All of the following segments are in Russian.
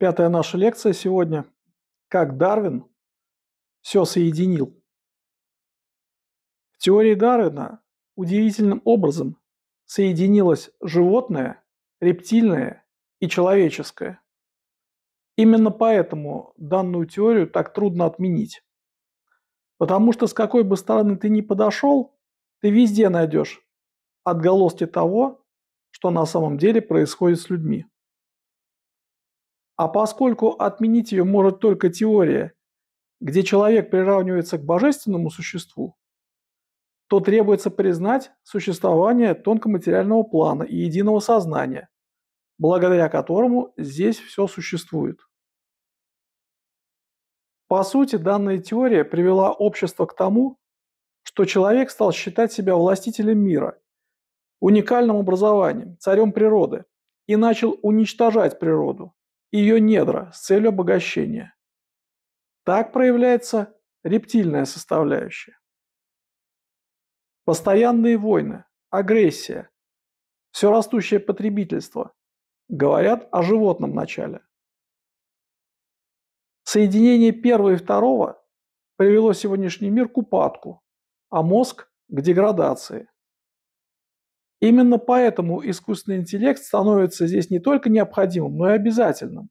Пятая наша лекция сегодня. Как Дарвин все соединил. В теории Дарвина удивительным образом соединилось животное, рептильное и человеческое. Именно поэтому данную теорию так трудно отменить. Потому что с какой бы стороны ты ни подошел, ты везде найдешь отголоски того, что на самом деле происходит с людьми. А поскольку отменить ее может только теория, где человек приравнивается к божественному существу, то требуется признать существование тонкоматериального плана и единого сознания, благодаря которому здесь все существует. По сути, данная теория привела общество к тому, что человек стал считать себя властителем мира, уникальным образованием, царем природы, и начал уничтожать природу, ее недра с целью обогащения. Так проявляется рептильная составляющая. Постоянные войны, агрессия, все растущее потребительство говорят о животном начале. Соединение первого и второго привело сегодняшний мир к упадку, а мозг – к деградации – Именно поэтому искусственный интеллект становится здесь не только необходимым, но и обязательным.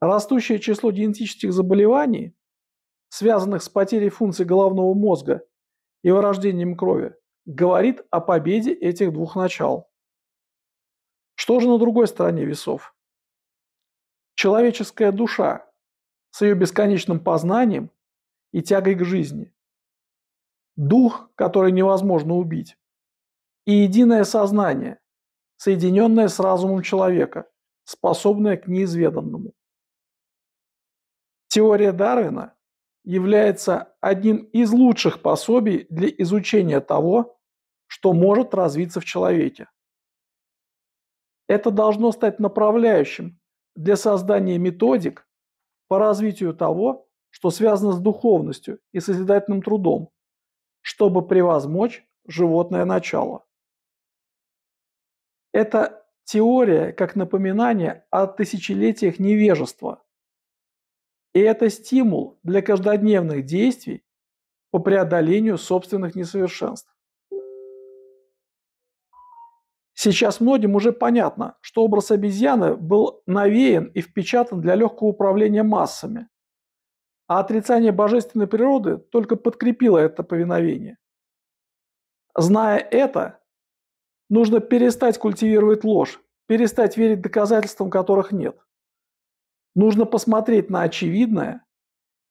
Растущее число генетических заболеваний, связанных с потерей функций головного мозга и вырождением крови, говорит о победе этих двух начал. Что же на другой стороне весов? Человеческая душа с ее бесконечным познанием и тягой к жизни. Дух, который невозможно убить и единое сознание, соединенное с разумом человека, способное к неизведанному. Теория Дарвина является одним из лучших пособий для изучения того, что может развиться в человеке. Это должно стать направляющим для создания методик по развитию того, что связано с духовностью и созидательным трудом, чтобы превозмочь животное начало. Это теория как напоминание о тысячелетиях невежества. И это стимул для каждодневных действий по преодолению собственных несовершенств. Сейчас многим уже понятно, что образ обезьяны был навеян и впечатан для легкого управления массами, а отрицание божественной природы только подкрепило это повиновение. Зная это, Нужно перестать культивировать ложь, перестать верить доказательствам, которых нет. Нужно посмотреть на очевидное,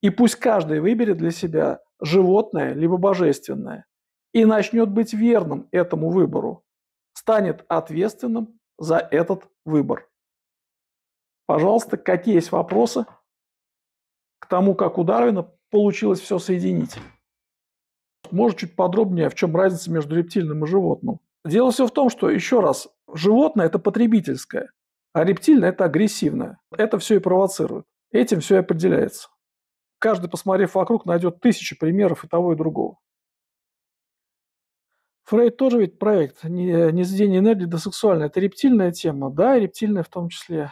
и пусть каждый выберет для себя животное либо божественное и начнет быть верным этому выбору, станет ответственным за этот выбор. Пожалуйста, какие есть вопросы к тому, как у Дарвина получилось все соединить? Может, чуть подробнее, в чем разница между рептильным и животным? Дело все в том, что, еще раз, животное – это потребительское, а рептильное – это агрессивное. Это все и провоцирует. Этим все и определяется. Каждый, посмотрев вокруг, найдет тысячи примеров и того, и другого. Фрейд тоже ведь проект не, не задение энергии до сексуальная. Это рептильная тема, да, и рептильная в том числе.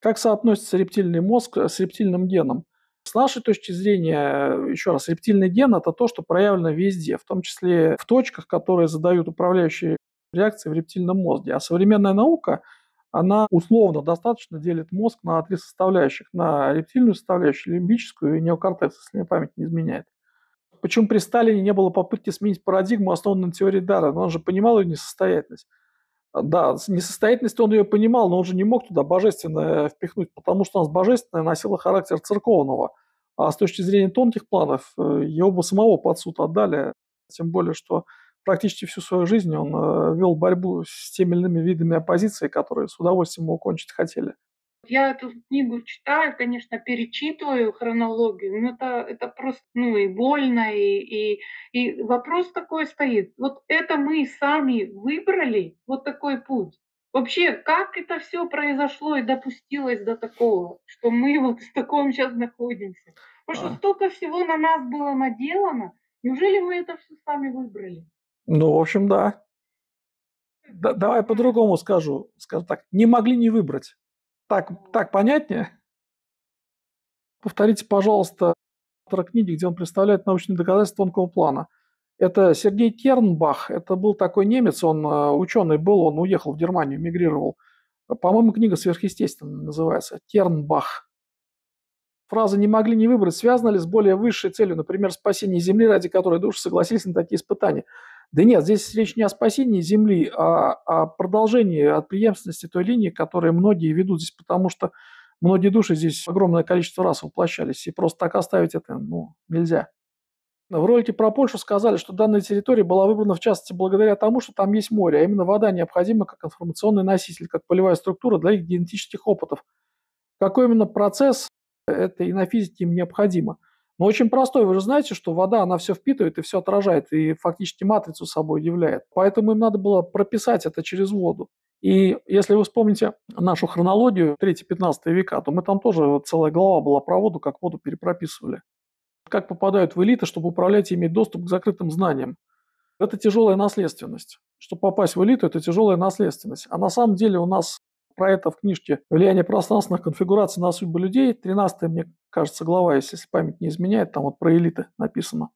Как соотносится рептильный мозг с рептильным геном? С нашей точки зрения, э, еще раз, рептильный ген – это то, что проявлено везде, в том числе в точках, которые задают управляющие реакции в рептильном мозге. А современная наука, она условно достаточно делит мозг на три составляющих, на рептильную составляющую, лимбическую и неокортекс, если мне память не изменяет. Почему при Сталине не было попытки сменить парадигму, основанную на теории Дара? Но он же понимал ее несостоятельность. А, да, несостоятельность он ее понимал, но он же не мог туда божественное впихнуть, потому что у нас божественное носило характер церковного. А с точки зрения тонких планов, э, его бы самого под суд отдали, тем более, что практически всю свою жизнь он э, вел борьбу с теми или иными видами оппозиции, которые с удовольствием его кончить хотели. Я эту книгу читаю, конечно, перечитываю хронологию, но это, это просто ну, и больно, и, и, и вопрос такой стоит. Вот это мы сами выбрали, вот такой путь. Вообще, как это все произошло и допустилось до такого, что мы вот в таком сейчас находимся? Потому что а. столько всего на нас было наделано, неужели мы это все сами выбрали? Ну, в общем, да. да давай по-другому скажу. Скажу так, не могли не выбрать. Так, так понятнее? Повторите, пожалуйста, автора книги, где он представляет научные доказательства тонкого плана. Это Сергей Тернбах. это был такой немец, он э, ученый был, он уехал в Германию, мигрировал. По-моему, книга «Сверхъестественная» называется, Тернбах. Фразы «не могли не выбрать» связаны ли с более высшей целью, например, спасение Земли, ради которой души согласились на такие испытания. Да нет, здесь речь не о спасении Земли, а о продолжении от преемственности той линии, которую многие ведут здесь, потому что многие души здесь огромное количество раз воплощались, и просто так оставить это ну, нельзя. В ролике про Польшу сказали, что данная территория была выбрана в частности благодаря тому, что там есть море, а именно вода необходима как информационный носитель, как полевая структура для их генетических опытов. Какой именно процесс это и на физике им необходимо – но ну, очень простой. Вы же знаете, что вода, она все впитывает и все отражает, и фактически матрицу собой являет. Поэтому им надо было прописать это через воду. И если вы вспомните нашу хронологию 3-15 века, то мы там тоже целая глава была про воду, как воду перепрописывали. Как попадают в элиты, чтобы управлять и иметь доступ к закрытым знаниям. Это тяжелая наследственность. Чтобы попасть в элиту, это тяжелая наследственность. А на самом деле у нас про это в книжке «Влияние пространственных конфигураций на судьбу людей», 13 мне кажется, глава, если память не изменяет, там вот про элиты написано.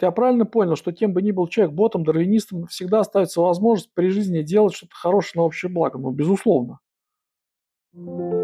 Я правильно понял, что тем бы ни был человек, ботом, дарвинистом, всегда остается возможность при жизни делать что-то хорошее на общее благо? Ну, безусловно. Thank you.